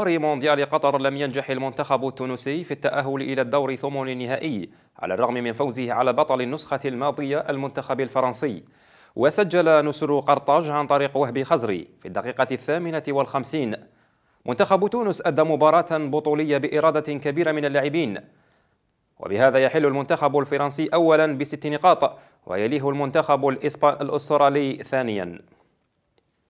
إطار مونديال قطر لم ينجح المنتخب التونسي في التأهل إلى الدور ثمن النهائي على الرغم من فوزه على بطل النسخة الماضية المنتخب الفرنسي وسجل نسر قرطاج عن طريق وهبي خزري في الدقيقة الثامنة والخمسين منتخب تونس أدى مباراة بطولية بإرادة كبيرة من اللاعبين وبهذا يحل المنتخب الفرنسي أولا بست نقاط ويليه المنتخب الأسترالي ثانيا